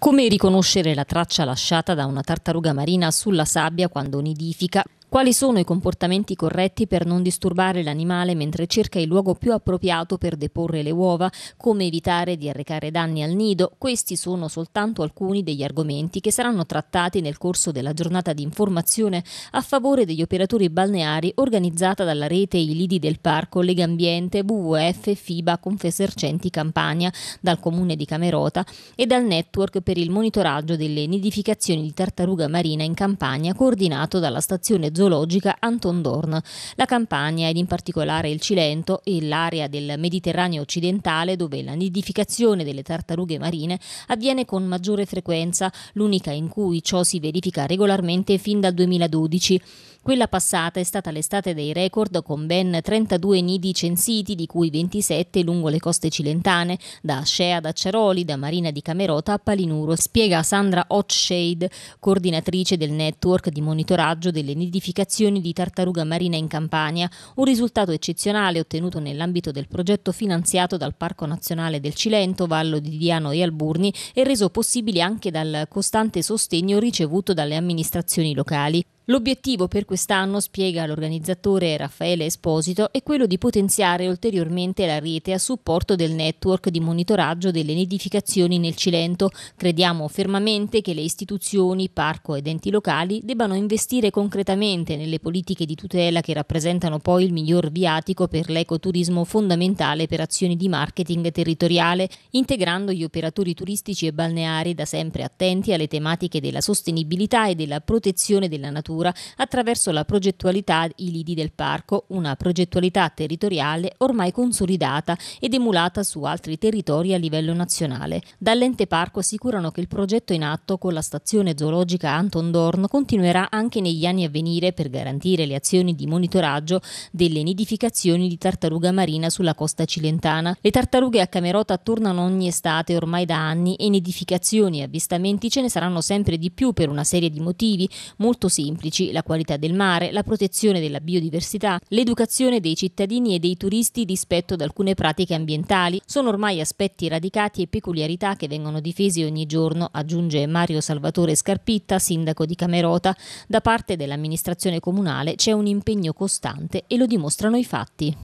Come riconoscere la traccia lasciata da una tartaruga marina sulla sabbia quando nidifica? Quali sono i comportamenti corretti per non disturbare l'animale mentre cerca il luogo più appropriato per deporre le uova? Come evitare di arrecare danni al nido? Questi sono soltanto alcuni degli argomenti che saranno trattati nel corso della giornata di informazione a favore degli operatori balneari organizzata dalla rete I Lidi del Parco, Legambiente, WWF, FIBA, Confesercenti Campania, dal comune di Camerota e dal network per il monitoraggio delle nidificazioni di tartaruga marina in Campania coordinato dalla stazione zoologica Anton Dorn. La Campania ed in particolare il Cilento e l'area del Mediterraneo occidentale dove la nidificazione delle tartarughe marine avviene con maggiore frequenza, l'unica in cui ciò si verifica regolarmente fin dal 2012. Quella passata è stata l'estate dei record con ben 32 nidi censiti, di cui 27 lungo le coste cilentane, da Ascea ad Acciaroli, da Marina di Camerota a Palinuro, spiega Sandra Hotshade, coordinatrice del network di monitoraggio delle nidificazioni nidificazioni di tartaruga marina in Campania, un risultato eccezionale ottenuto nell'ambito del progetto finanziato dal Parco Nazionale del Cilento, Vallo di Diano e Alburni e reso possibile anche dal costante sostegno ricevuto dalle amministrazioni locali. L'obiettivo per quest'anno, spiega l'organizzatore Raffaele Esposito, è quello di potenziare ulteriormente la rete a supporto del network di monitoraggio delle nidificazioni nel Cilento. Crediamo fermamente che le istituzioni, parco ed enti locali debbano investire concretamente nelle politiche di tutela che rappresentano poi il miglior viatico per l'ecoturismo fondamentale per azioni di marketing territoriale, integrando gli operatori turistici e balneari da sempre attenti alle tematiche della sostenibilità e della protezione della natura natura attraverso la progettualità I lidi del parco, una progettualità territoriale ormai consolidata ed emulata su altri territori a livello nazionale. Dall'ente parco assicurano che il progetto in atto con la stazione zoologica Anton Dorn continuerà anche negli anni a venire per garantire le azioni di monitoraggio delle nidificazioni di tartaruga marina sulla costa cilentana. Le tartarughe a Camerota tornano ogni estate ormai da anni e nidificazioni e avvistamenti ce ne saranno sempre di più per una serie di motivi molto semplici pubblici, la qualità del mare, la protezione della biodiversità, l'educazione dei cittadini e dei turisti rispetto ad alcune pratiche ambientali sono ormai aspetti radicati e peculiarità che vengono difesi ogni giorno, aggiunge Mario Salvatore Scarpitta, sindaco di Camerota. Da parte dell'amministrazione comunale c'è un impegno costante e lo dimostrano i fatti.